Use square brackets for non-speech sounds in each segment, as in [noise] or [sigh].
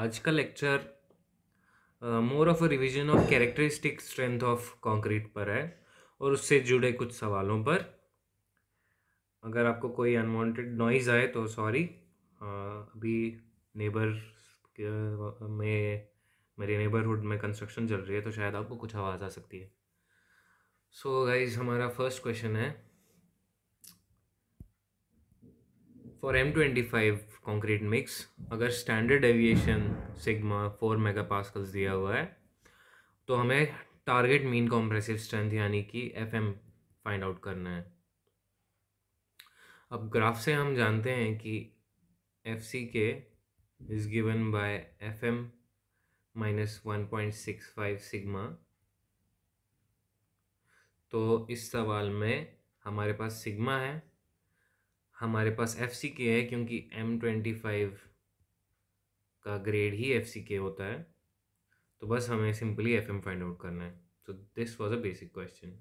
आज का lecture more of a revision of characteristic strength of concrete पर है और उससे जुड़े कुछ सवालों पर अगर आपको कोई अनवांटेड नॉइज़ आए तो सॉरी अभी नेबर में मेरे नेबरहुड में कंस्ट्रक्शन चल रही है तो शायद आपको कुछ आवाज़ आ सकती है सो so गाइज हमारा फर्स्ट क्वेश्चन है for M twenty five concrete mix अगर standard deviation sigma four mega pascals दिया हुआ है तो हमें टारगेट मीन कॉम्प्रेसिव स्ट्रेंथ यानी कि एफ एम फाइंड आउट करना है अब ग्राफ से हम जानते हैं कि F C K is given by F M minus one point six five sigma तो इस सवाल में हमारे पास सिग्मा है हमारे पास एफ सी के है क्योंकि एम ट्वेंटी फाइव का ग्रेड ही एफ सी के होता है तो बस हमें simply F M find out करना है so this was a basic question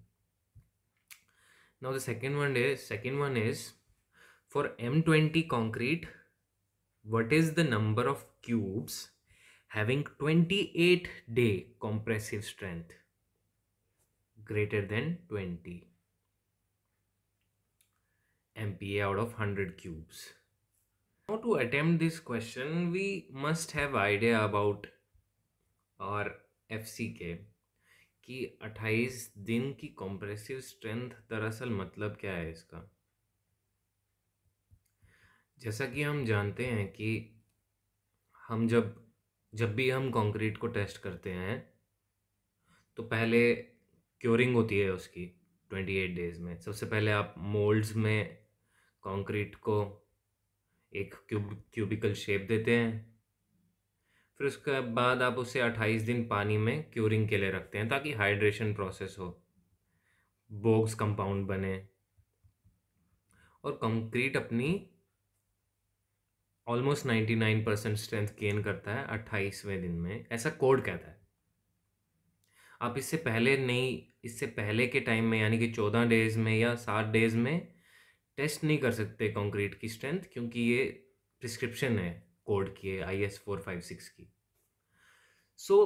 now the second one is second one is for M twenty concrete what is the number of cubes having twenty eight day compressive strength greater than twenty MPa out of 100 cubes. Now to attempt this question, we must have idea about our FCK कि 28 दिन की compressive strength दरअसल मतलब क्या है इसका जैसा कि हम जानते हैं कि हम जब जब भी हम कंक्रीट को टेस्ट करते हैं तो पहले क्योरिंग होती है उसकी 28 डेज में सबसे पहले आप मोल्ड्स में कंक्रीट को एक क्यूब क्यूबिकल शेप देते हैं फिर उसके बाद आप उसे 28 दिन पानी में क्यूरिंग के लिए रखते हैं ताकि हाइड्रेशन प्रोसेस हो बोक्स कंपाउंड बने और कंक्रीट अपनी ऑलमोस्ट 99 परसेंट स्ट्रेंथ गेन करता है अट्ठाईसवें दिन में ऐसा कोड कहता है आप इससे पहले नहीं इससे पहले के टाइम में यानी कि चौदह डेज़ में या सात डेज़ में टेस्ट नहीं कर सकते कंक्रीट की स्ट्रेंथ क्योंकि ये प्रिस्क्रिप्शन है कोड की I S four five six की so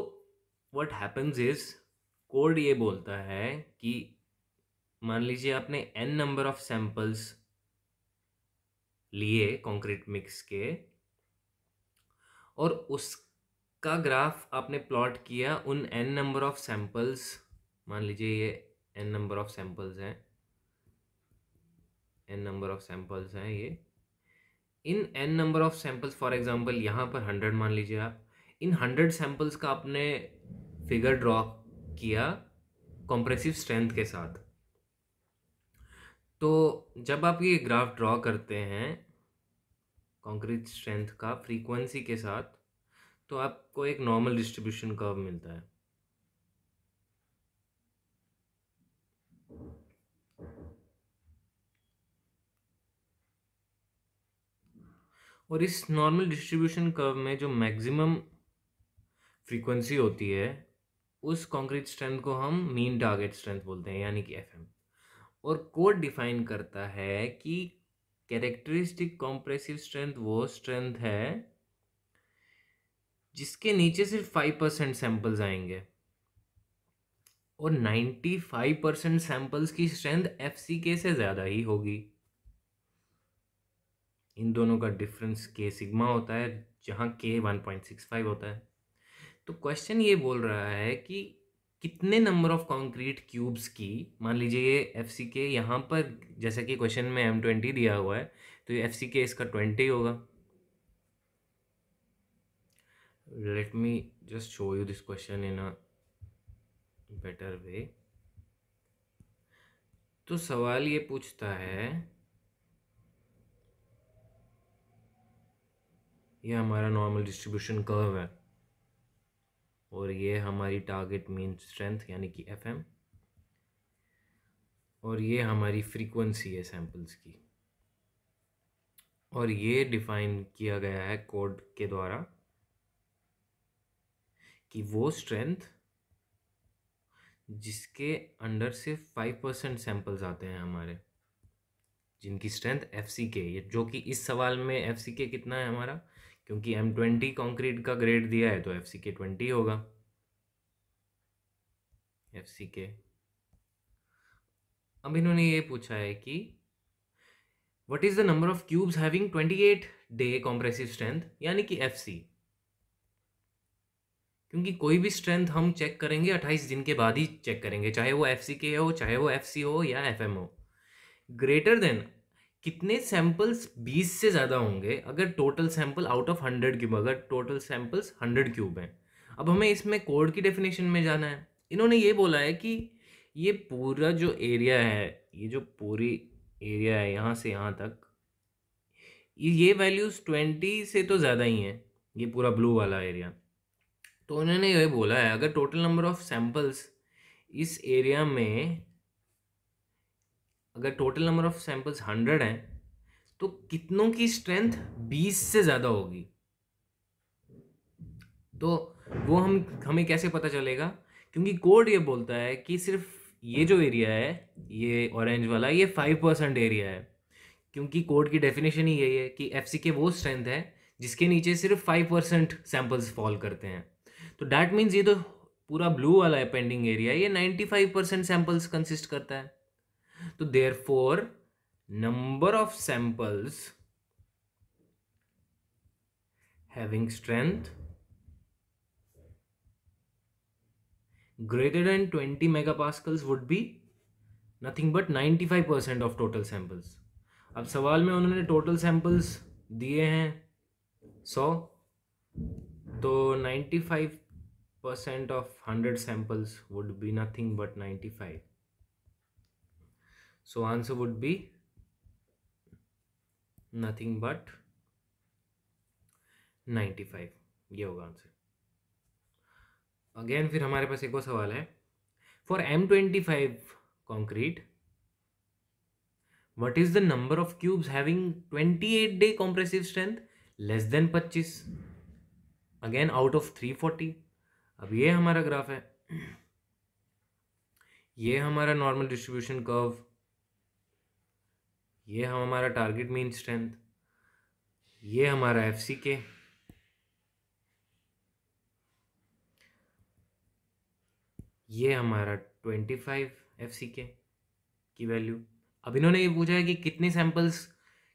what happens is code ये बोलता है कि मान लीजिए आपने एन नंबर ऑफ सैम्पल्स लिए कंक्रीट मिक्स के और उसका ग्राफ आपने प्लॉट किया उन एन नंबर ऑफ सैम्पल्स मान लीजिए ये एन नंबर ऑफ सैम्पल्स हैं एन नंबर ऑफ सैंपल्स हैं ये इन n number of samples for example यहाँ पर हंड्रेड मान लीजिए आप इन हंड्रेड सैंपल्स का आपने फिगर ड्रॉ किया कॉम्प्रेसिव स्ट्रेंथ के साथ तो जब आप ये ग्राफ ड्रॉ करते हैं कॉन्क्रीट स्ट्रेंथ का फ्रीक्वेंसी के साथ तो आपको एक नॉर्मल डिस्ट्रीब्यूशन कर्व मिलता है और इस नॉर्मल डिस्ट्रीब्यूशन कर्व में जो मैक्सिमम फ्रीक्वेंसी होती है उस कंक्रीट स्ट्रेंथ को हम मीन टारगेट स्ट्रेंथ बोलते हैं यानी कि एफ और कोड डिफाइन करता है कि कैरेक्टरिस्टिक कॉम्प्रेसिव स्ट्रेंथ वो स्ट्रेंथ है जिसके नीचे सिर्फ फाइव परसेंट सैम्पल्स आएंगे और नाइन्टी फाइव परसेंट सैम्पल्स की स्ट्रेंथ एफ के से ज़्यादा ही होगी इन दोनों का डिफरेंस के सिग्मा होता है जहाँ के वन पॉइंट सिक्स फाइव होता है तो क्वेश्चन ये बोल रहा है कि कितने नंबर ऑफ कॉन्क्रीट क्यूब्स की मान लीजिए ये एफ सी के यहाँ पर जैसा कि क्वेश्चन में एम ट्वेंटी दिया हुआ है तो ये एफ सी के इसका ट्वेंटी होगा let me just show you this question in a better way तो सवाल ये पूछता है ये हमारा नॉर्मल डिस्ट्रीब्यूशन कर्व है और ये हमारी टारगेट मीन स्ट्रेंथ यानी कि एफ एम और ये हमारी फ्रीक्वेंसी है सैंपल्स की और ये डिफाइन किया गया है कोड के द्वारा कि वो स्ट्रेंथ जिसके अंडर से फाइव परसेंट सैंपल्स आते हैं हमारे जिनकी स्ट्रेंथ एफ सी के जो कि इस सवाल में एफ सी के कितना है हमारा क्योंकि एम ट्वेंटी कॉन्क्रीट का ग्रेड दिया है तो एफ सी के ट्वेंटी होगा एफ सी के अब इन्होंने ये पूछा है कि what is the number of cubes having twenty eight day compressive strength यानी कि एफ सी क्योंकि कोई भी स्ट्रेंथ हम चेक करेंगे अट्ठाईस दिन के बाद ही चेक करेंगे चाहे वो एफ सी के हो चाहे वो एफ सी हो या एफ एम हो ग्रेटर देन कितने सैंपल्स 20 से ज़्यादा होंगे अगर total sample out of 100 cube अगर टोटल सैंपल्स 100 क्यूब हैं अब हमें इसमें कोड की डेफिनेशन में जाना है इन्होंने ये बोला है कि ये पूरा जो एरिया है ये जो पूरी एरिया है यहाँ से यहाँ तक ये वैल्यूज़ ट्वेंटी से तो ज़्यादा ही हैं ये पूरा ब्लू वाला एरिया तो उन्होंने ये बोला है अगर टोटल नंबर ऑफ़ सैम्पल्स इस एरिया में अगर total number of samples hundred हैं तो कितनों की स्ट्रेंथ बीस से ज़्यादा होगी तो वो हम हमें कैसे पता चलेगा क्योंकि कोड ये बोलता है कि सिर्फ ये जो एरिया है ये ऑरेंज वाला ये फाइव परसेंट एरिया है क्योंकि कोड की डेफिनेशन ही यही है कि एफ सी के वो स्ट्रेंथ है जिसके नीचे सिर्फ फाइव परसेंट सैम्पल्स फॉल करते हैं तो डैट मीन्स ये तो पूरा ब्लू वाला है पेंडिंग एरिया ये ninety five percent samples consist करता है तो therefore number of samples having strength greater than twenty megapascals would be nothing but ninety five percent of total samples अब सवाल में उन्होंने टोटल सैंपल्स दिए हैं सौ तो ninety five percent of hundred samples would be nothing but ninety five so answer would be nothing but 95 ये होगा आंसर अगेन फिर हमारे पास एक और सवाल है for M twenty five concrete what is the number of cubes having twenty eight day compressive strength less than पच्चीस again out of three forty अब ये हमारा ग्राफ है ये हमारा नॉर्मल डिस्ट्रीब्यूशन कर्व ये हम हमारा टारगेट मेन स्ट्रेंथ ये हमारा एफ सी के ये हमारा ट्वेंटी फाइव एफ सी के की वैल्यू अब इन्होंने ये पूछा है कि कितने सैम्पल्स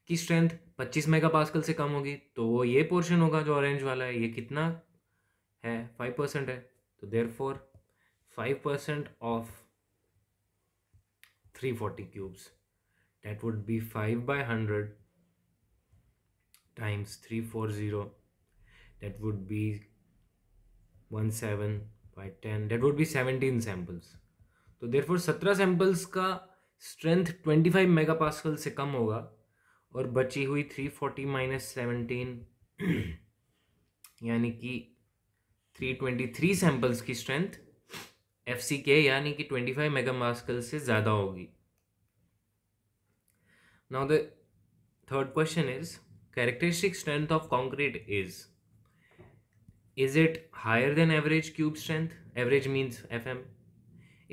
की स्ट्रेंथ पच्चीस मेगा पासकल से कम होगी तो वो ये पोर्शन होगा जो ऑरेंज वाला है ये कितना है फाइव परसेंट है तो therefore five percent of three forty cubes that would be 5 by 100 times 340 that would be 1 7 by 10 that would be 17 samples तो देरफोर 17 सैम्पल्स का स्ट्रेंथ 25 मेगापास्कल से कम होगा और बची हुई 340 माइनस सेवनटीन यानी कि 323 सैम्पल्स की स्ट्रेंथ एफ यानी कि 25 मेगापास्कल से ज़्यादा होगी now the third question is characteristic strength of concrete is is it higher than average cube strength average means fm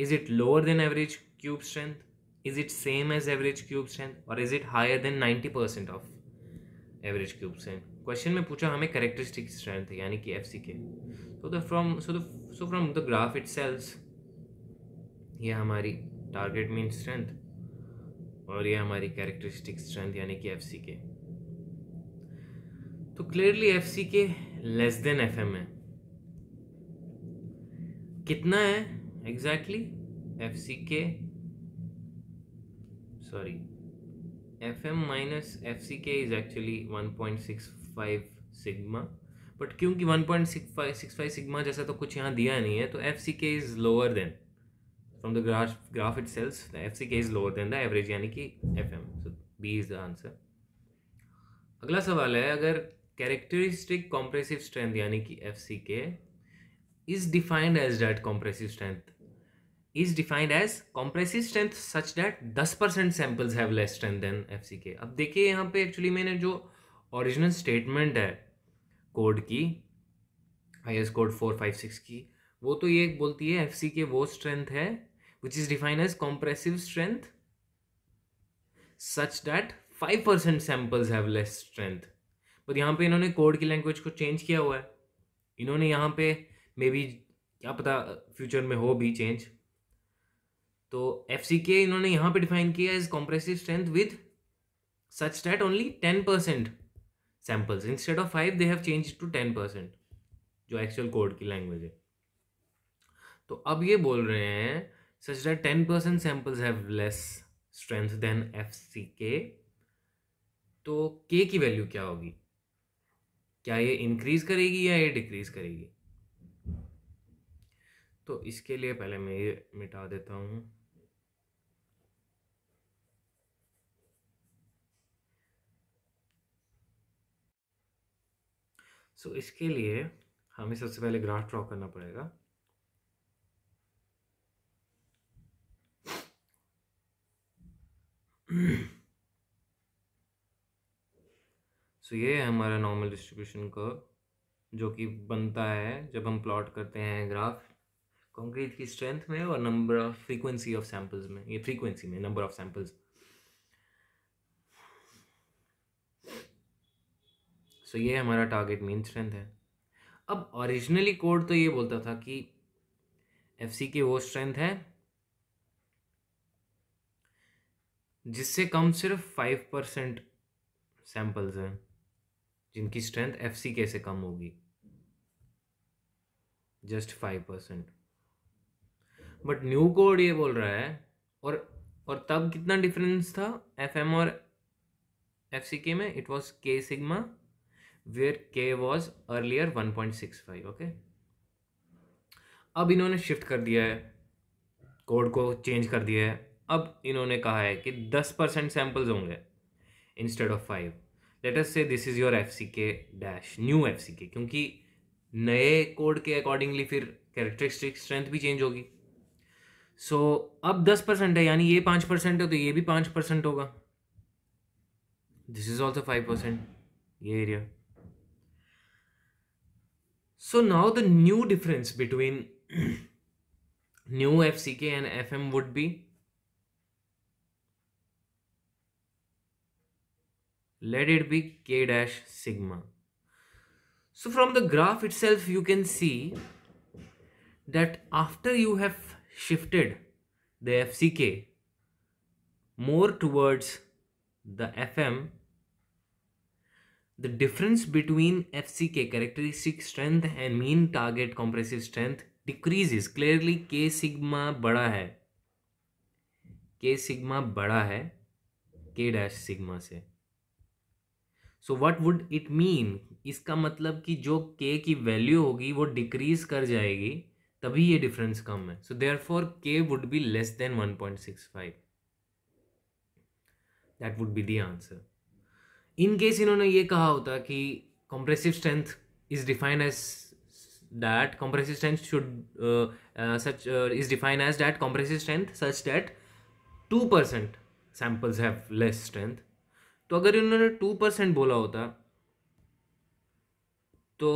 is it lower than average cube strength is it same as average cube strength or is it higher than 90% of average cube strength question में पूछा हमें characteristic strength यानी कि F के so the from so the so from the graph itself ये हमारी target mean strength और ये हमारी कैरेक्टरिस्टिक स्ट्रेंथ यानी कि एफ सी के तो क्लियरली एफ सी के लेस देन एफ एम है कितना है exactly F C K sorry F M minus F C K is actually one point six five sigma but क्योंकि one point six five sigma जैसा तो कुछ यहाँ दिया नहीं है तो F C K is lower than from the graph, graph itself, the FCK is lower than the average यानी कि FM. So B is the answer. अगला सवाल है अगर कैरेक्टरिस्टिक कॉम्प्रेसिव स्ट्रेंथ यानी कि F C K is defined as that compressive strength is defined as compressive strength such that दस percent samples have less strength than F C K अब देखिए यहाँ पे एक्चुअली मैंने जो ऑरिजिनल स्टेटमेंट है कोड की I S code four five six की वो तो ये बोलती है एफ सी के वो स्ट्रेंथ है which is define as compressive strength such that five percent samples have less strength पर यहाँ पे इन्होंने कोड की लैंग्वेज को चेंज किया हुआ है इन्होंने यहाँ पे मे बी क्या पता फ्यूचर में हो भी चेंज तो एफ सी के इन्होंने यहाँ पे डिफाइन किया as compressive strength with such that only ten percent samples instead of five they have change to ten percent जो एक्चुअल कोड की लैंग्वेज है तो अब ये बोल रहे हैं such that ten percent samples have less strength than F C K तो के की वैल्यू क्या होगी क्या ये इंक्रीज करेगी या ये डिक्रीज करेगी तो इसके लिए पहले मैं ये मिटा देता हूँ सो so, इसके लिए हमें सबसे पहले ग्राफ ड्रॉ करना पड़ेगा सो so, ये है हमारा नॉर्मल डिस्ट्रीब्यूशन कर्व जो कि बनता है जब हम प्लॉट करते हैं ग्राफ कंक्रीट की स्ट्रेंथ में और number of frequency of samples में ये फ्रीक्वेंसी में नंबर ऑफ सैंपल्स सो ये हमारा टारगेट मेन स्ट्रेंथ है अब ओरिजिनली कोड तो ये बोलता था कि एफ सी की वो स्ट्रेंथ है जिससे कम सिर्फ फाइव परसेंट सैम्पल्स हैं जिनकी स्ट्रेंथ एफ सी कैसे कम होगी just five percent but new code ये बोल रहा है और और तब कितना डिफरेंस था एफ एम और एफ सी के में it was K sigma where K was earlier one point six five okay अब इन्होंने शिफ्ट कर दिया है कोड को चेंज कर दिया है अब इन्होंने कहा है कि दस परसेंट सैम्पल्स होंगे instead of five let us say this is your F C K dash new F C के क्योंकि नए कोड के अकॉर्डिंगली फिर कैरेक्टरिस्टिक स्ट्रेंथ भी चेंज होगी सो so, अब दस परसेंट है यानी ये पाँच परसेंट है तो ये भी पाँच परसेंट होगा this is also five percent ये area so now the new difference between new F C K and F M would be let it be k dash sigma so from the graph itself you can see that after you have shifted the fck more towards the fm the difference between fck characteristic strength and mean target compressive strength decreases clearly K sigma बड़ा है के sigma बड़ा है के dash sigma से so what would it mean इसका मतलब कि जो के की वैल्यू होगी वो डिक्रीज कर जाएगी तभी ये डिफरेंस कम है so therefore K would be less than one point six five that would be the answer in case इन्होंने ये कहा होता कि compressive strength is defined as that compressive strength should such is define as that compressive strength such that two percent samples have less strength तो अगर इन्होंने two percent बोला होता तो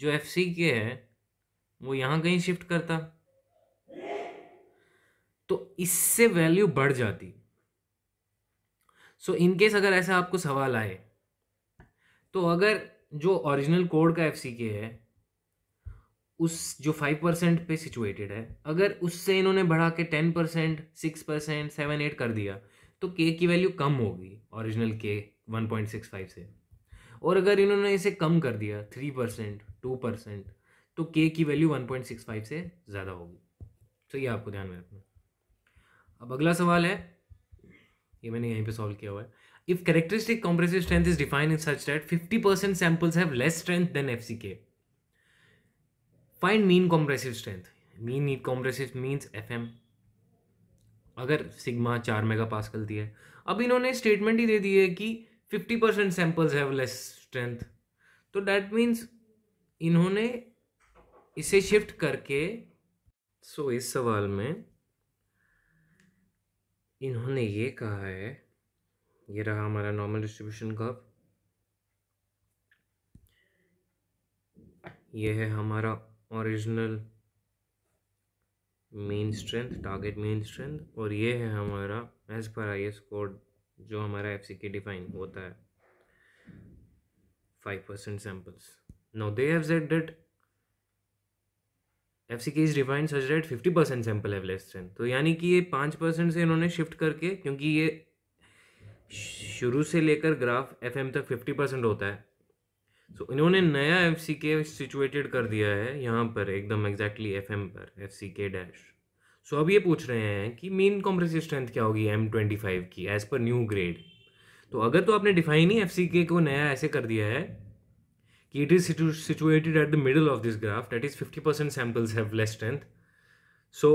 जो एफ सी के है वो यहाँ कहीं शिफ्ट करता तो इससे वैल्यू बढ़ जाती सो so, इनकेस अगर ऐसा आपको सवाल आए तो अगर जो ओरिजिनल कोड का एफ सी के है उस जो फाइव परसेंट पे सिचुएटेड है अगर उससे इन्होंने बढ़ा के ten percent six percent seven eight कर दिया तो के की वैल्यू कम होगी ओरिजिनल के वन पॉइंट सिक्स फाइव से और अगर इन्होंने इसे कम कर दिया थ्री परसेंट टू परसेंट तो के की value one point six five से ज़्यादा होगी तो ये आपको ध्यान में रखना अब अगला सवाल है ये मैंने यहीं पे सॉल्व किया हुआ है if characteristic compressive strength is defined in such fifty percent samples have less strength than F C K find mean compressive strength mean compressive means F M अगर सिग्मा चार मेगा पास करती है अब इन्होंने स्टेटमेंट ही दे दी है कि fifty percent samples have less strength तो डैट मीन्स इन्होंने इसे शिफ्ट करके सो so, इस सवाल में इन्होंने ये कहा है ये रहा हमारा नॉर्मल डिस्ट्रीब्यूशन कर्व ये है हमारा original mean strength target mean strength और ये है हमारा एज पर आई एस कोड जो हमारा एफ सी के डिफाइन होता है five percent samples no they have said that F C K is defined such that fifty percent sample है लेस स्ट्रेंथ तो यानी कि ये पाँच परसेंट से इन्होंने शिफ्ट करके क्योंकि ये शुरू से लेकर ग्राफ एफ एम तक फिफ्टी परसेंट होता है सो so, इन्होंने नया एफ सी के सिचुएटेड कर दिया है यहाँ पर एकदम एग्जैक्टली एफ एम पर एफ सी के डैश सो अब ये पूछ रहे हैं कि मेन कॉम्प्रेसिव स्ट्रेंथ क्या होगी एम ट्वेंटी फाइव की एज पर न्यू ग्रेड तो अगर तो आपने डिफाइन ही एफ सी के को नया ऐसे कर दिया है कि it is situated at the middle of this graph that is fifty percent samples have less strength so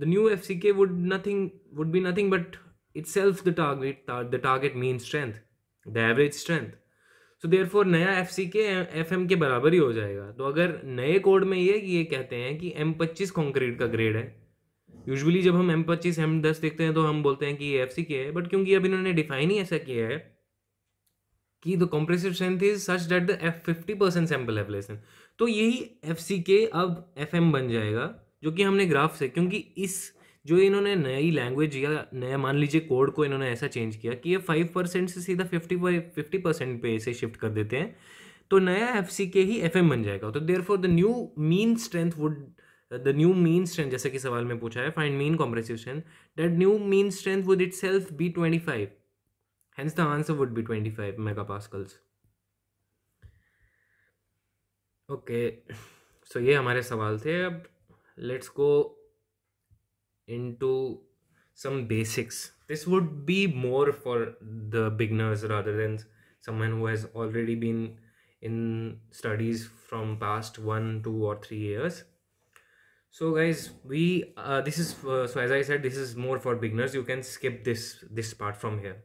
the new F C K would nothing would be nothing but itself the target the target mean strength the average strength so therefore नया F C K F M के बराबर ही हो जाएगा तो अगर नए code में ये ये कहते हैं कि एम पच्चीस कॉन्क्रीट का ग्रेड है यूजुअली जब हम एम पच्चीस एम दस देखते हैं तो हम बोलते हैं कि ये एफ सी के है बट क्योंकि अब इन्होंने डिफाइन ही ऐसा किया है कि the compressive strength is such that the F fifty percent sample एवलेशन तो यही एफ सी के अब एफ एम बन जाएगा जो कि हमने ग्राफ से क्योंकि इस जो इन्होंने नई लैंग्वेज या नया मान लीजिए कोड को इन्होंने ऐसा चेंज किया कि ये फाइव परसेंट से सीधा फिफ्टी फिफ्टी परसेंट पे इसे शिफ्ट कर देते हैं तो नया एफ सी के ही एफ एम बन जाएगा तो therefore the new mean strength would the new mean strength जैसे कि सवाल में पूछा है find mean compressive strength that new mean strength would itself be twenty five the answer would be twenty five megapascals okay so ये हमारे सवाल थे अब let's go into some basics this would be more for the beginners rather than someone who has already been in studies from past one two or three years so guys we uh, this is uh, so as i said this is more for beginners you can skip this this part from here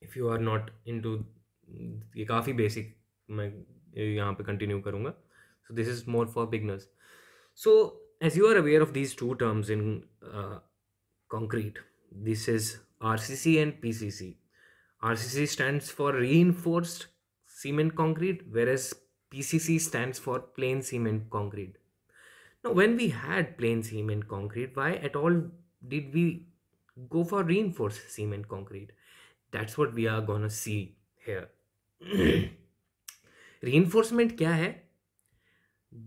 if you are not into the coffee basic मैं यहाँ पे continue. करूँगा so this is more for beginners so as you are aware of these two terms in uh, concrete, this is RCC and PCC. RCC stands for reinforced cement concrete, whereas PCC stands for plain cement concrete. Now, when we had plain cement concrete, why at all did we go for reinforced cement concrete? That's what we are gonna see here. [clears throat] Reinforcement क्या है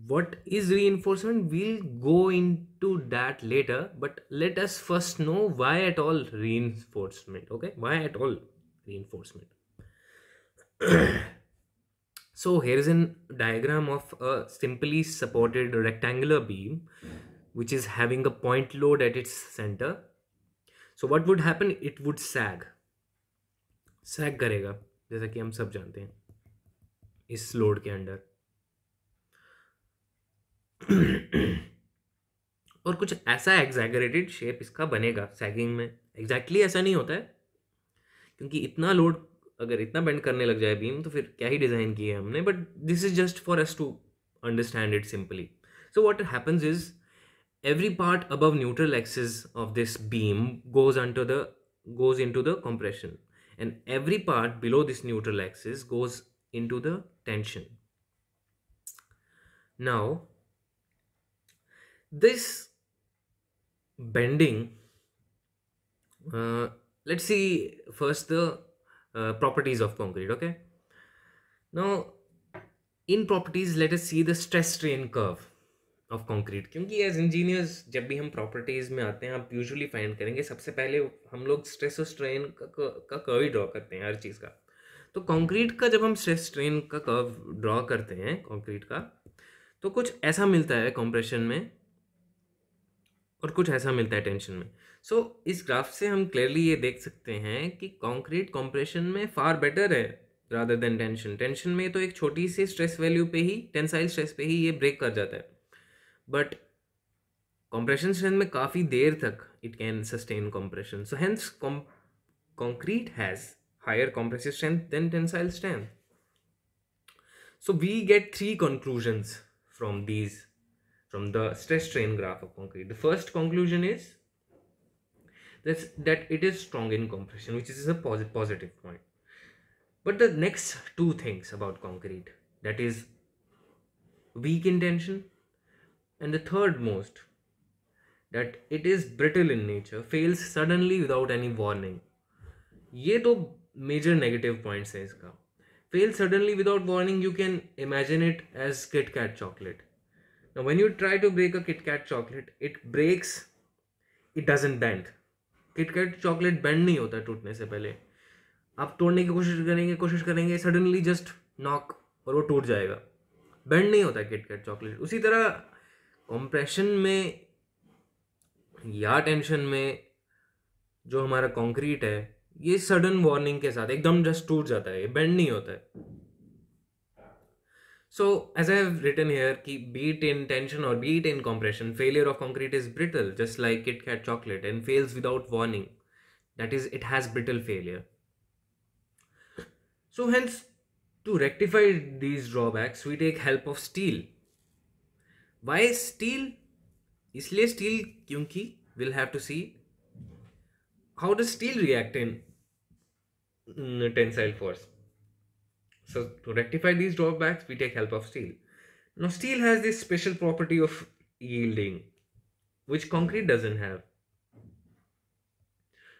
what is reinforcement we'll go into that later but let us first know why at all reinforcement okay why at all reinforcement [clears throat] so here is a diagram of a simply supported rectangular beam which is having a point load at its center so what would happen it would sag sag करेगा जैसा कि हम सब जानते हैं इस load के under [clears throat] और कुछ ऐसा एग्जैगरेटेड शेप इसका बनेगा सैगिंग में एग्जैक्टली exactly ऐसा नहीं होता है क्योंकि इतना लोड अगर इतना बेंड करने लग जाए बीम तो फिर क्या ही डिज़ाइन किया है हमने but this is just for us to understand it simply so what happens is every part above neutral axis of this beam goes into the goes into the compression and every part below this neutral axis goes into the tension now this bending uh, let's see first the uh, properties of concrete okay now in properties let us see the stress strain curve of concrete क्योंकि as engineers जब भी हम properties में आते हैं आप usually find करेंगे सबसे पहले हम लोग स्ट्रेस और स्ट्रेन का, का, curve कर्व ही ड्रॉ करते हैं हर चीज़ का तो कंक्रीट का जब हम स्ट्रेस स्ट्रेन का कर्व ड्रॉ करते हैं कंक्रीट का तो कुछ ऐसा मिलता है कंप्रेशन में और कुछ ऐसा मिलता है टेंशन में सो so, इस ग्राफ से हम क्लियरली ये देख सकते हैं कि कंक्रीट कंप्रेशन में फार बेटर है रादर देन टेंशन टेंशन में तो एक छोटी सी स्ट्रेस वैल्यू पे ही टेंसाइल स्ट्रेस पे ही ये ब्रेक कर जाता है बट कंप्रेशन स्ट्रेंथ में काफ़ी देर तक it can sustain compression so hence concrete has higher compressive strength than tensile strength so we get three conclusions from these from the stress strain graph of concrete. The first conclusion is that's, that it is strong in compression, which is a posit positive point. But the next two things about concrete that is weak in tension, and the third most that it is brittle in nature, fails suddenly without any warning. ये तो major negative points है इसका. Fail suddenly without warning, you can imagine it as Kit Kat chocolate. Now, when you try to break a Kit Kat chocolate, it breaks, it doesn't bend. Kit Kat chocolate bend नहीं होता टूटने से पहले आप तोड़ने की कोशिश करेंगे कोशिश करेंगे सडनली जस्ट नॉक और वो टूट जाएगा बेंड नहीं होता किट कैट चॉकलेट उसी तरह कंप्रेशन में या टेंशन में जो हमारा कंक्रीट है ये सडन वार्निंग के साथ एकदम जस्ट टूट जाता है ये बेंड नहीं होता है So as I have written here, keep, be it in tension or be it in compression, failure of concrete is brittle, just like Kit Kat chocolate, and fails without warning. That is, it has brittle failure. So hence, to rectify these drawbacks, we take help of steel. Why steel? इसलिए steel? कयोकि क्योंकि we'll have to see how does steel react in mm, tensile force so to rectify these drawbacks, we take help of steel. Now steel has this special property of yielding, which concrete doesn't have.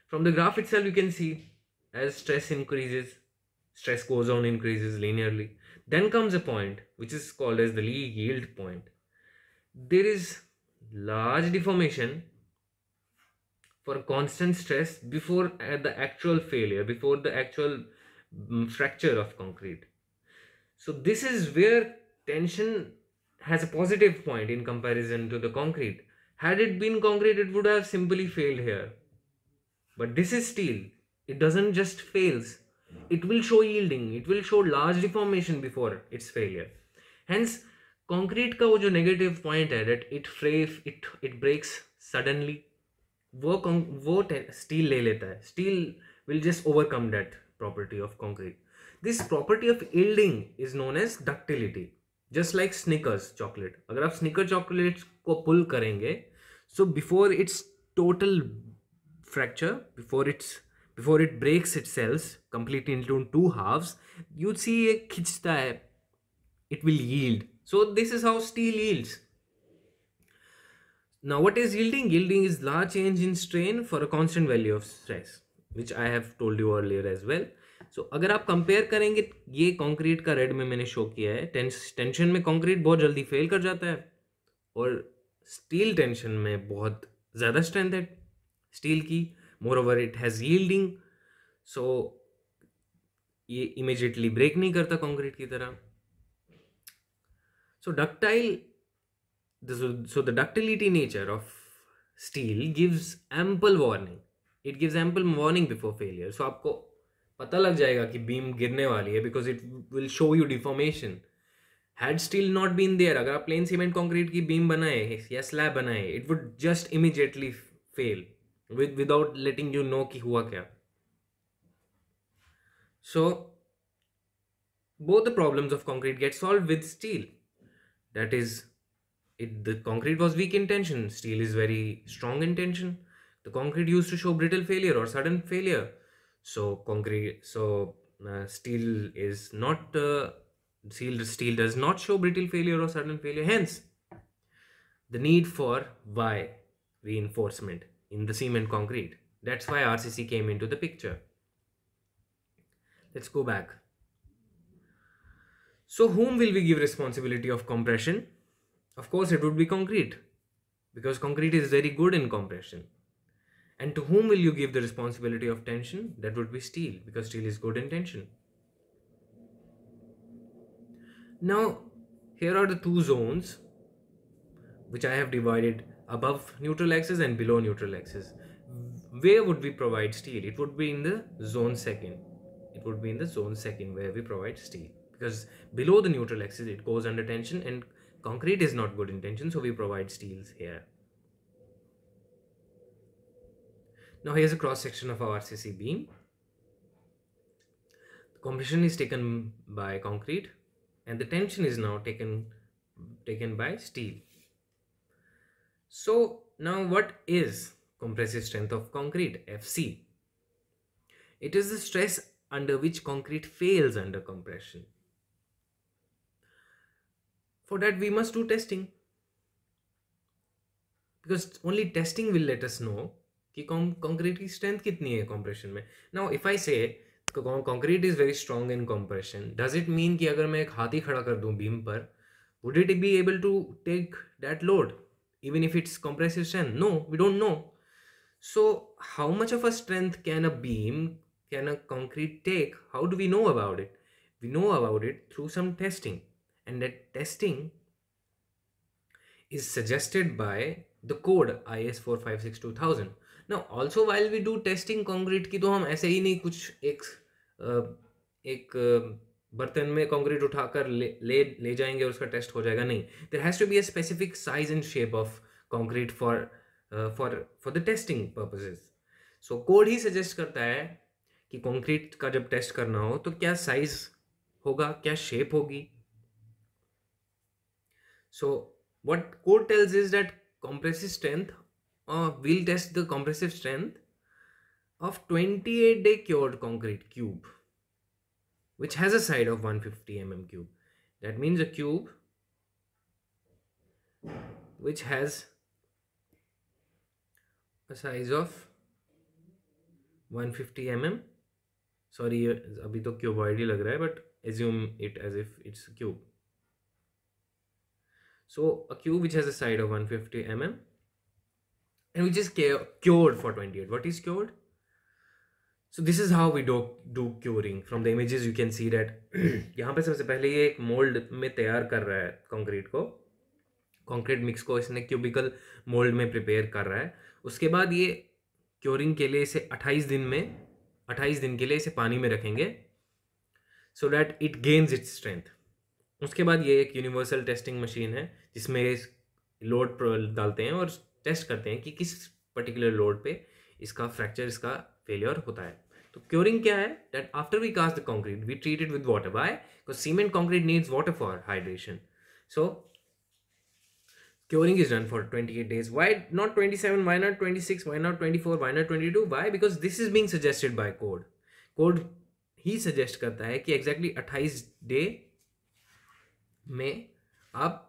From the graph itself, you can see as stress increases, stress goes on increases linearly. Then comes a point which is called as the Lee yield point. There is large deformation for constant stress before the actual failure, before the actual fracture of concrete. So this is where tension has a positive point in comparison to the concrete. Had it been concrete, it would have simply failed here. But this is steel. It doesn't just fails. It will show yielding. It will show large deformation before its failure. Hence, concrete का वो जो negative point है that it frays, it it breaks suddenly. वो वो steel ले लेता है. Steel will just overcome that property of concrete. This property of yielding is known as ductility. Just like Snickers chocolate. अगर आप Snickers chocolate को pull karenge, so before its total fracture, before its before it breaks itself completely into two halves, you'd see a खिंचता है. It will yield. So this is how steel yields. Now what is yielding? Yielding is large change in strain for a constant value of stress. Which I have told you earlier as well so अगर आप compare करेंगे ये concrete का red में मैंने show किया है tension में कॉन्क्रीट बहुत जल्दी फेल कर जाता है और स्टील टेंशन में बहुत ज़्यादा स्ट्रेंथ है स्टील की moreover it has yielding so ये इमिजिएटली ब्रेक नहीं करता कॉन्क्रीट की तरह so ductile so the ductility nature of steel gives ample warning it gives ample warning before failure so आपको पता लग जाएगा कि बीम गिरने वाली है because it will show you deformation had steel not been there अगर आप प्लेन सीमेंट कॉन्क्रीट की बीम बनाए या स्लैब बनाए it would just immediately fail with without letting you know कि हुआ क्या so both the problems of concrete get solve with steel that is it the concrete was weak in tension steel is very very in tension the concrete used to show brittle failure or sudden failure so concrete so uh, steel is not uh, steel steel does not show brittle failure or sudden failure hence the need for why reinforcement in the cement concrete that's why rcc came into the picture let's go back so whom will we give responsibility of compression of course it would be concrete because concrete is very good in compression and to whom will you give the responsibility of tension? That would be steel, because steel is good in tension. Now, here are the two zones which I have divided above neutral axis and below neutral axis. Where would we provide steel? It would be in the zone second. It would be in the zone second where we provide steel because below the neutral axis it goes under tension and concrete is not good in tension so we provide steels here. Now here's a cross section of our RCC beam. The compression is taken by concrete and the tension is now taken taken by steel. So now what is compressive strength of concrete FC? It is the stress under which concrete fails under compression. For that we must do testing because only testing will let us know कि concrete की strength कितनी है compression में ना if I say concrete is very strong in compression does it mean कि अगर मैं एक हाथी खड़ा कर दूं बीम पर would it be able to take that load even if its compressive strength no we don't know so how much of a strength can a beam can a concrete take how do we know about it we know about it through some testing and that testing is suggested by the code I S four five six two thousand ना also while we do testing concrete की तो हम ऐसे ही नहीं कुछ एक एक बर्तन में कंक्रीट उठाकर ले ले ले जाएंगे और उसका टेस्ट हो जाएगा नहीं there has to be a specific size and shape of concrete for for for the testing purposes so code ही सजेस्ट करता है कि कॉन्क्रीट का जब टेस्ट करना हो तो क्या साइज होगा क्या शेप होगी so what code tells is that compressive strength uh, we'll test the compressive strength of 28 day cured concrete cube which has a side of 150 mm cube that means a cube which has a size of 150 mm sorry अभी तो cuboid ही लग रहा है but assume it as if it's a cube so a cube which has a side of 150 mm and we just cured for 28 what is cured so this is how we do do curing from the images you can see that यहाँ पे सबसे पहले ये एक mould में तैयार कर रहा है कंक्रीट को कंक्रीट मिक्स को इसने क्यूबिकल मोल्ड में प्रिपेयर कर रहा है उसके बाद ये क्योरिंग के लिए इसे 28 दिन में 28 दिन के लिए इसे पानी में रखेंगे so that it gains its strength उसके बाद ये एक यूनिवर्सल टेस्टिंग मशीन है जिसमें लोड डालते हैं और टेस्ट करते हैं कि किस पर्टिकुलर लोड पे इसका फ्रैक्चर इसका फेलियर होता है तो क्योरिंग क्या है that after we cast the concrete we treat it with water by cement concrete needs water for hydration so curing is done for twenty eight days why not twenty seven why not twenty six why not twenty four why not twenty two why because this is being suggested by code code ही सजेस्ट करता है कि exactly अट्ठाईस day में आप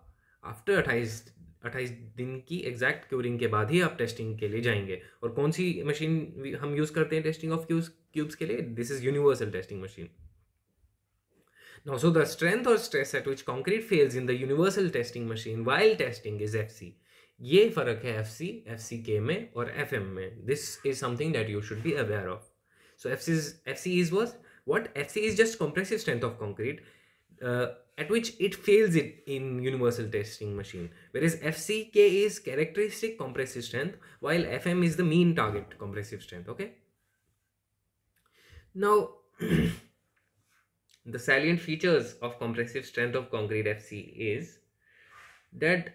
after अट्ठाईस अट्ठाईस दिन की एग्जैक्ट क्यूरिंग के बाद ही आप टेस्टिंग के लिए जाएंगे और कौन सी मशीन हम यूज़ करते हैं टेस्टिंग ऑफ क्यूज क्यूब्स के लिए this is universal testing machine so the strength और stress at which concrete fails in the universal testing machine while testing is F C ये फर्क है F C F C K में और F M में this is something that you should be aware of so F C F C is was what F C is just compressive strength of concrete at which it fails it in universal testing machine whereas fck is characteristic compressive strength while fm is the mean target compressive strength okay now [clears throat] the salient features of compressive strength of concrete fc is that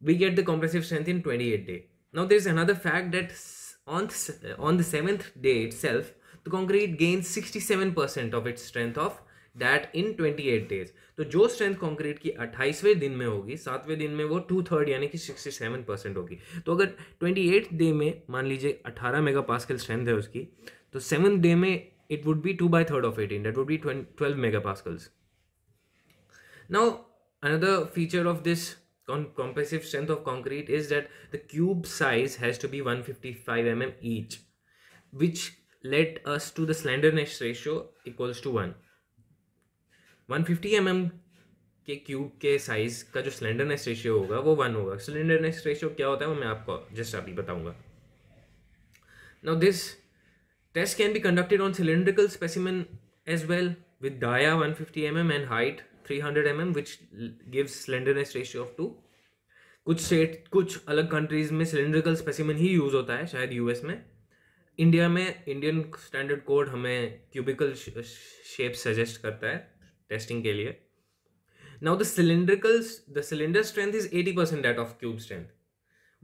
we get the compressive strength in 28 day now there's another fact that on on the 7th day itself the concrete gains 67% of its strength of that in eight days तो जो strength concrete की अट्ठाईसवें दिन में होगी सातवें दिन में वो टू थर्ड यानी कि सेवन परसेंट होगी तो अगर एट डे में मान लीजिए 18 मेगा पास्कल स्ट्रेंथ है उसकी तो सेवन डे में it would be two by third of eighteen date would be twelve mega pascals now another feature of this concrete is of the cube size has to be one fifty five M M each which let us to the slenderness ratio equals to one one fifty M M के cube के size का जो slenderness ratio होगा वो one होगा slenderness ratio क्या होता है वो मैं आपको जस्ट अभी बताऊँगा be conducted on cylindrical be as well with dia one fifty M M and height three hundred M M which gives slenderness ratio of two कुछ स्टेट कुछ अलग कंट्रीज में सिलेंड्रिकल स्पेसिमन ही यूज़ होता है शायद US में India में Indian standard code हमें क्यूबिकल शेप सजेस्ट करता है टेस्टिंग के लिए now the cylindrical the cylinder strength is eighty percent that of cube strength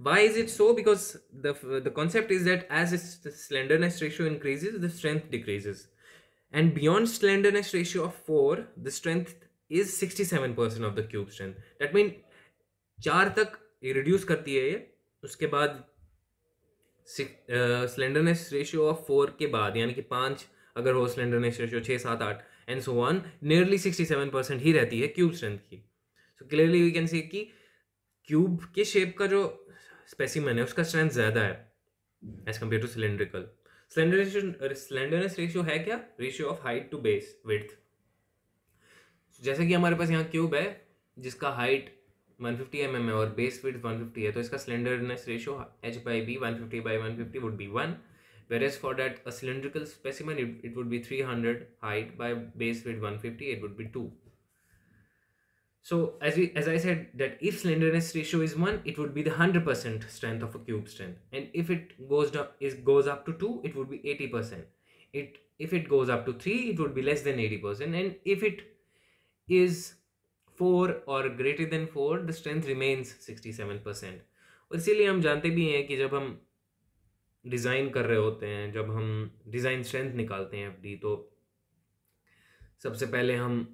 Why is it so? Because the, the concept is that as its slenderness ratio increases, the strength decreases. And beyond slenderness ratio of 4, the strength is 67% of the cube strength. That means 4 तक reduce करती है ये उसके बाद slenderness ratio of four के बाद यानी कि पाँच अगर हो स्लेंडरनेस रेशियो छः सात आठ and so one nearly sixty seven percent ही रहती है क्यूब स्ट्रेंथ की so clearly we can see कि क्यूब के शेप का जो स्पेसिमन है उसका स्ट्रेंथ ज़्यादा है as compared to cylindrical cylinder slenderness ratio है क्या ratio of height to base with जैसे कि हमारे पास यहाँ क्यूब है जिसका हाइट 150 फिफ्टी एम एम है और बेस विथ वन फिफ्टी है तो इसका slenderness ratio H by B one fifty by one fifty would be one Whereas for that a cylindrical specimen, it, it would be 300 height by base width 150, it would be 2. So as we as I said that if slenderness ratio is 1, it would be the 100% strength of a cube strength. And if it goes up, is goes up to 2, it would be 80%. It if it goes up to 3, it would be less than 80%. And if it is 4 or greater than 4 the strength remains 67% और इसीलिए हम जानते भी हैं कि जब हम design कर रहे होते हैं जब हम डिज़ाइन स्ट्रेंथ निकालते हैं एफ तो सबसे पहले हम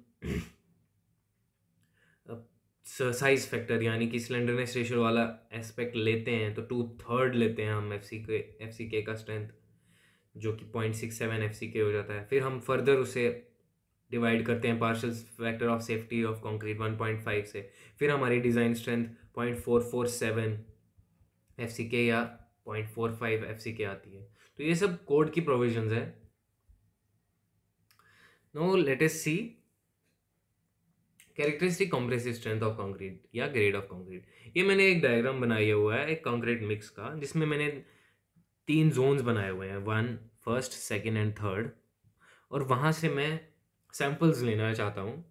साइज फैक्टर यानी कि स्लेंडरनेस रेशियो वाला एस्पेक्ट लेते हैं तो टू थर्ड लेते हैं हम F C K F C के का स्ट्रेंथ जो कि point six seven F C K हो जाता है फिर हम फर्दर उसे डिवाइड करते हैं partial factor of safety of concrete one point five से फिर हमारी design strength point four four seven F C K या point four five F C K आती है तो ये सब कोड की प्रोविजन है no latest see characteristic compressive strength of concrete या ग्रेड ऑफ कॉन्क्रीट ये मैंने एक डायग्राम बनाया हुआ है एक कॉन्क्रीट मिक्स का जिसमें मैंने तीन जोन्स बनाए हुए हैं one first second and third और वहाँ से मैं सैम्पल्स लेना चाहता हूँ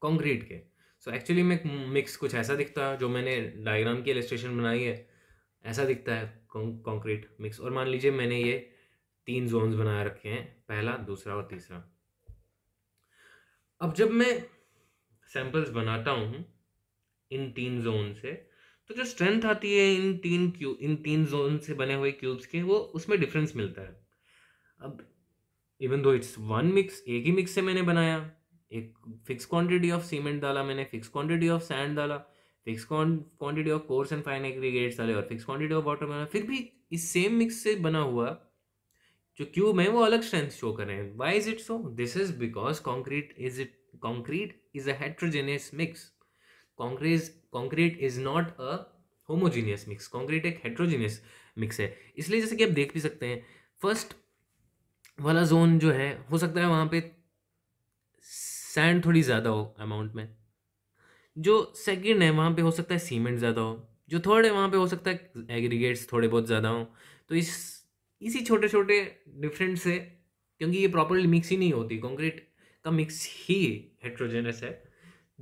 कॉन्क्रीट के सो so एक्चुअली मैं मिक्स कुछ ऐसा दिखता है जो मैंने डायग्राम की एलिस्ट्रेशन बनाई है ऐसा दिखता है कंक्रीट मिक्स और मान लीजिए मैंने ये तीन जोन्स बनाए रखे हैं पहला दूसरा और तीसरा अब जब मैं सैंपल्स बनाता हूँ इन तीन जोन से तो जो स्ट्रेंथ आती है इन तीन क्यू इन तीन जोन से बने हुए क्यूब्स के वो उसमें डिफरेंस मिलता है अब even though it's one mix एक ही मिक्स से मैंने बनाया एक फिक्स क्वांटिटी ऑफ सीमेंट डाला मैंने फिक्स क्वांटिटी ऑफ सैंड डाला fix quantity of coarse and fine aggregates वाले और fix quantity of water melon फिर भी इस सेम मिक्स से बना हुआ जो क्यूब है वो अलग स्ट्रेंथ शो कर रहे हैं why is it so this is because concrete is it concrete is a heterogeneous mix concretes concrete is not a homogeneous mix concrete एक हेट्रोजीनियस मिक्स है इसलिए जैसे कि आप देख भी सकते हैं फर्स्ट वाला जोन जो है हो सकता है वहाँ पे सैंड थोड़ी ज़्यादा हो अमाउंट में जो सेकेंड है वहाँ पे हो सकता है सीमेंट ज़्यादा हो जो थर्ड है वहाँ पे हो सकता है एग्रीगेट्स थोड़े बहुत ज़्यादा हों तो इस इसी छोटे छोटे डिफरेंट से क्योंकि ये प्रॉपरली मिक्स ही नहीं होती कंक्रीट का मिक्स ही हेट्रोजेनस है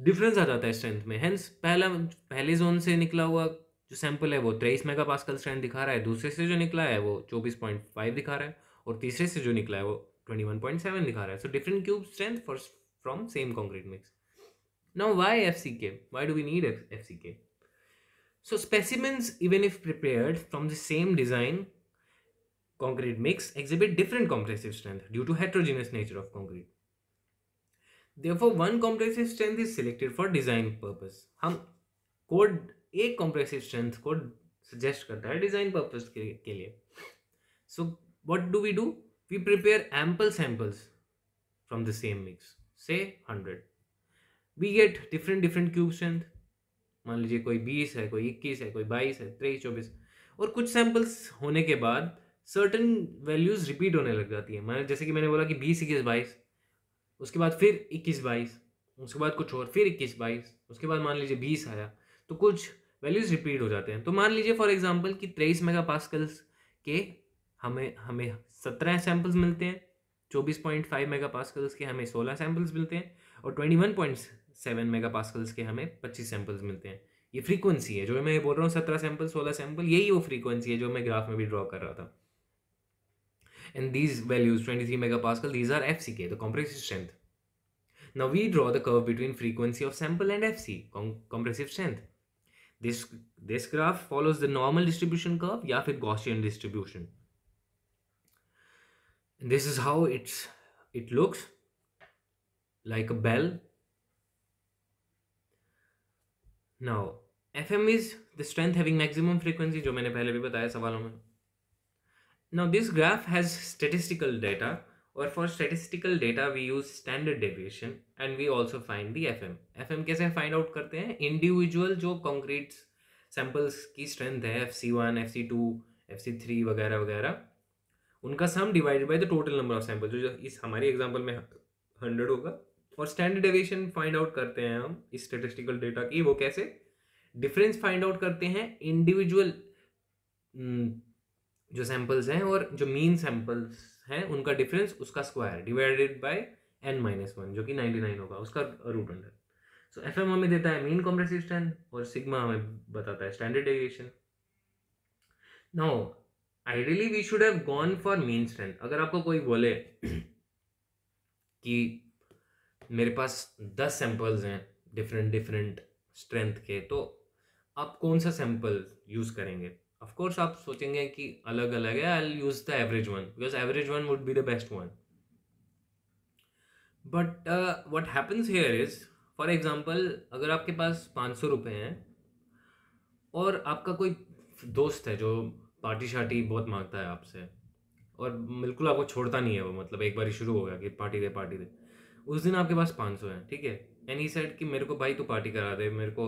डिफरेंस आ जाता है स्ट्रेंथ में हैंस पहला पहले जोन से निकला हुआ जो सैंपल है वो तेईस मेगा पास्कल स्ट्रेंथ दिखा रहा है दूसरे से जो निकला है वो चौबीस पॉइंट फाइव दिखा रहा है और तीसरे से जो निकला है वो ट्वेंटी वन पॉइंट सेवन दिखा रहा है so different cube strength for from same concrete mix Now why FCK? Why do we need F FCK? So specimens, even if prepared from the same design concrete mix, exhibit different compressive strength due to heterogeneous nature of concrete. Therefore, one compressive strength is selected for design purpose. हम code एक compressive strength code suggest करता है design purpose के, के लिए. So what do we do? We prepare ample samples from the same mix, say 100. We get different different cube strength मान लीजिए कोई बीस है कोई इक्कीस है कोई बाईस है तेईस चौबीस और कुछ सैम्पल्स होने के बाद सर्टन वैल्यूज़ रिपीट होने लग जाती है मैंने जैसे कि मैंने बोला कि बीस इक्कीस बाईस उसके बाद फिर इक्कीस बाईस उसके बाद कुछ और फिर इक्कीस बाईस उसके बाद मान लीजिए बीस आया तो कुछ वैल्यूज़ रिपीट हो जाते हैं तो मान लीजिए फॉर एग्जाम्पल कि तेईस मेगा पास्कल्स के हमें हमें सत्रह सैम्पल्स मिलते हैं चौबीस पॉइंट फाइव मेगा पास्कल्स के हमें सोलह सैम्पल्स मिलते हैं और twenty one point seven mega के हमें पच्चीस सैंपल्स मिलते हैं ये फ्रीक्वेंसी है जो मैं बोल रहा हूँ सत्रह सैंपल सोलह सैंपल यही वो फ्रीक्वेंसी है जो मैं ग्राफ में भी ड्रॉ कर रहा था and these values twenty three mega pascal these are F C K compressive strength now we draw the curve between frequency of sample and F C compressive strength this this graph follows the normal distribution curve या फिर Gaussian distribution this is how its it looks like a bell now F M is the strength having maximum frequency जो मैंने पहले भी बताया सवालों में now this graph has statistical data और for statistical data we use standard deviation and we also find the F M F M कैसे find out करते हैं इंडिविजुअल जो कॉन्क्रीट सैम्पल्स की स्ट्रेंथ है F C one F C two F C three वगैरह वगैरह उनका sum divided by the total number of sample जो इस हमारी एग्जाम्पल में हंड्रेड होगा और स्टैंडर्ड डेविएशन फाइंड आउट करते हैं हम इस स्टेटिस्टिकल डेटा की वो कैसे डिफरेंस फाइंड आउट करते हैं इंडिविजुअल हम्म, जो सैंपल्स हैं और जो मीन सैंपल्स हैं उनका डिफरेंस उसका square divided by N minus one जो कि नाइन्टी नाइन होगा उसका root under so F M हमें देता है मीन कॉम्प्रेसिव स्ट्रेंथ और सिग्मा हमें बताता है standard deviation now ideally we should have gone for mean strength अगर आपको कोई बोले कि मेरे पास दस सैंपल्स हैं डिफरेंट डिफरेंट स्ट्रेंथ के तो आप कौन सा सैम्पल यूज़ करेंगे ऑफ कोर्स आप सोचेंगे कि अलग अलग है I use the average one because average one would be the best one but what happens here is for example अगर आपके पास पाँच सौ रुपये हैं और आपका कोई दोस्त है जो पार्टी शार्टी बहुत मांगता है आपसे और बिल्कुल आपको छोड़ता नहीं है वो मतलब एक बार शुरू हो गया कि पार्टी दे पार्टी दे उस दिन आपके पास पाँच सौ है ठीक है एंड ही सेट कि मेरे को भाई तू पार्टी करा दे मेरे को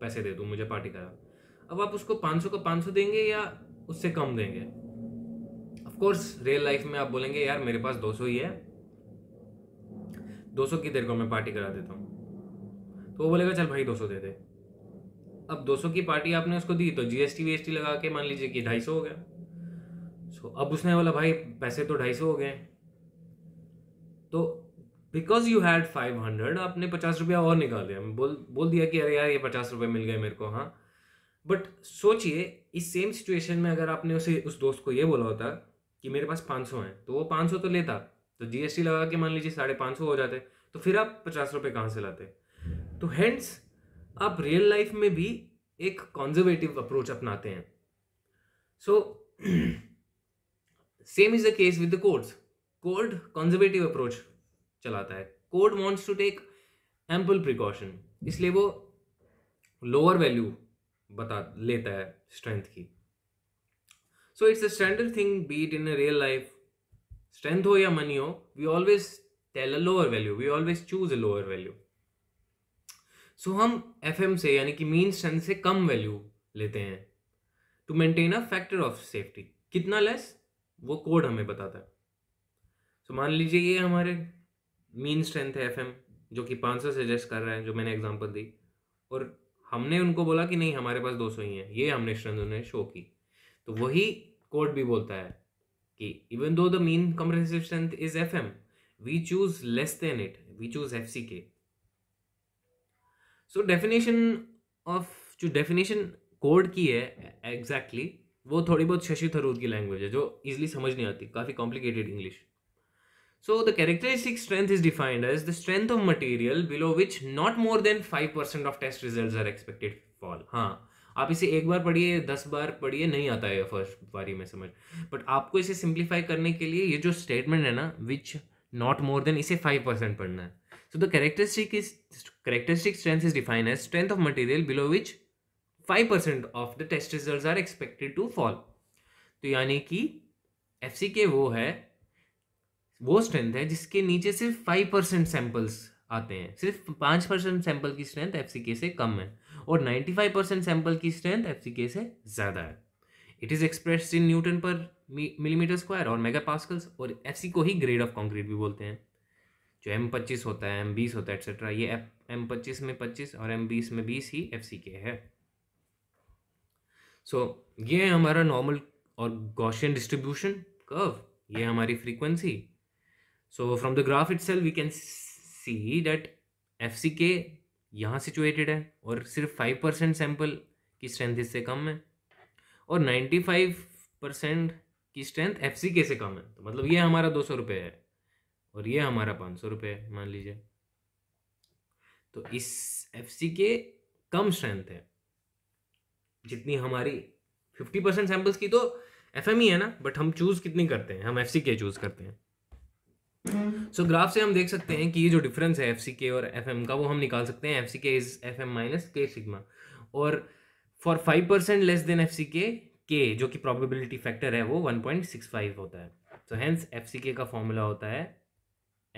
पैसे दे दो मुझे पार्टी करा अब आप उसको पाँच सौ का पाँच सौ देंगे या उससे कम देंगे ऑफकोर्स रियल लाइफ में आप बोलेंगे यार मेरे पास दो सौ ही है दो सौ की देर को मैं पार्टी करा देता हूँ तो वो बोलेगा चल भाई दो सौ दे दे अब दो सौ की पार्टी आपने उसको दी तो जी एस टी वी एस टी लगा के मान लीजिए कि ढाई सौ हो गया सो अब उसने बोला भाई पैसे तो ढाई सौ हो गए तो because you had five hundred आपने पचास रुपया और निकाल दिया बोल बोल दिया कि अरे यार ये पचास रुपये मिल गए मेरे को हाँ बट सोचिए इस सेम सिचुएशन में अगर आपने उसे उस दोस्त को ये बोला होता कि मेरे पास पाँच सौ हैं तो वो पाँच सौ तो लेता तो जीएसटी लगा के मान लीजिए साढ़े पाँच सौ हो जाते तो फिर आप पचास रुपये कहाँ से लाते तो हैंड्स आप रियल लाइफ में भी एक कॉन्जर्वेटिव अप्रोच अपनाते हैं so same is the case with the courts court conservative approach चलाता है court wants to take ample precaution इसलिए वो लोअर वैल्यू बता लेता है स्ट्रेंथ की so it's a standard thing but in real life strength हो या मनी हो we always tell a lower value we always choose a lower value so हम एफ एम से यानी कि मीन स्ट्रेंथ से कम वैल्यू लेते हैं to maintain a factor of safety कितना लेस वो कोड हमें बताता है सो so, मान लीजिए ये हमारे मीन स्ट्रेंथ है एफ जो कि पाँच सौ सजेस्ट कर रहा है जो मैंने एग्जाम्पल दी और हमने उनको बोला कि नहीं हमारे पास दो सौ ही है ये हमने स्ट्रेंथ उन्हें शो की तो वही कोड भी बोलता है कि even though the mean compressive strength is F M we choose less than it we choose F C K so definition of जो डेफिनेशन कोड की है एग्जैक्टली exactly, वो थोड़ी बहुत शशि थरूर की लैंग्वेज है जो इजीली समझ नहीं आती काफ़ी complicated English So the characteristic strength is defined as the strength of material below which not more than 5% of test results are expected to fall. हाँ आप इसे एक बार पढ़िए दस बार पढ़िए नहीं आता है फर्स्ट बारी में समझ बट आपको इसे सिंप्लीफाई करने के लिए ये जो स्टेटमेंट है ना विच नॉट मोर देन इसे फाइव परसेंट पढ़ना है so the characteristic is characteristic strength is define as strength of material below which five percent of the test result are expected to fall तो यानी कि F वो है वो strength है जिसके नीचे सिर्फ फाइव परसेंट सैम्पल्स आते हैं सिर्फ पाँच परसेंट सैम्पल की स्ट्रेंथ एफ से कम है और नाइन्टी फाइव परसेंट सैम्पल की स्ट्रेंथ एफ से ज़्यादा है it is express in newton पर मिलीमीटर स्क्वायर और मेगा पास्कल्स और एफ को ही ग्रेड ऑफ कॉन्क्रीट भी बोलते हैं जो एम पच्चीस होता है एम बीस होता है एक्सेट्रा ये एफ एम पच्चीस में पच्चीस और एम बीस में बीस ही एफ के है सो so, ये है हमारा नॉर्मल और गॉशियन डिस्ट्रीब्यूशन कर्व ये हमारी frequency so from the graph itself we can see that fck यहाँ सिचुएटेड है और सिर्फ फाइव परसेंट सैम्पल की स्ट्रेंथ इससे कम है और नाइन्टी फाइव परसेंट की स्ट्रेंथ एफ सी के से कम है तो मतलब ये हमारा दो सौ रुपये है और ये हमारा पाँच सौ रुपये है मान लीजिए तो इस एफ सी के कम स्ट्रेंथ है जितनी हमारी फिफ्टी परसेंट सैम्पल्स की तो एफ एम ही है ना बट हम चूज़ कितनी करते हैं हम एफ सी के चूज़ करते हैं सो ग्राफ से हम देख सकते हैं कि ये जो डिफरेंस है एफ और एफ का वो हम निकाल सकते हैं F C K is F M minus K sigma और for five percent less than F C K के जो कि प्रोबेबिलिटी फैक्टर है वो वन पॉइंट सिक्स फाइव होता है सो हैंस एफ सी के का फॉर्मूला होता है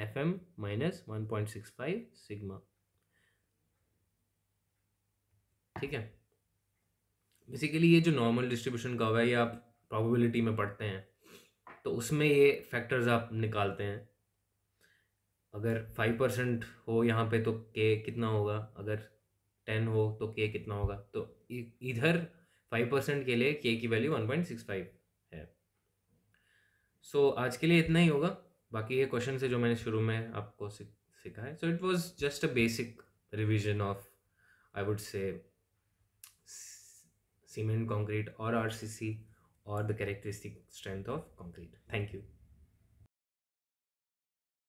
F M minus one point six five sigma ठीक है बेसिकली ये जो नॉर्मल डिस्ट्रीब्यूशन का हुआ है ये आप प्रोबेबिलिटी में पढ़ते हैं तो उसमें ये फैक्टर्स आप निकालते हैं अगर फाइव परसेंट हो यहाँ पे तो के कितना होगा अगर टेन हो तो के कितना होगा तो इधर फाइव परसेंट के लिए के की value one point six five है सो so, आज के लिए इतना ही होगा बाकी ये क्वेश्चन से जो मैंने शुरू में आपको सीखा है so it was just a basic revision of I would say cement concrete और आर सी सी और the characteristic strength of concrete thank you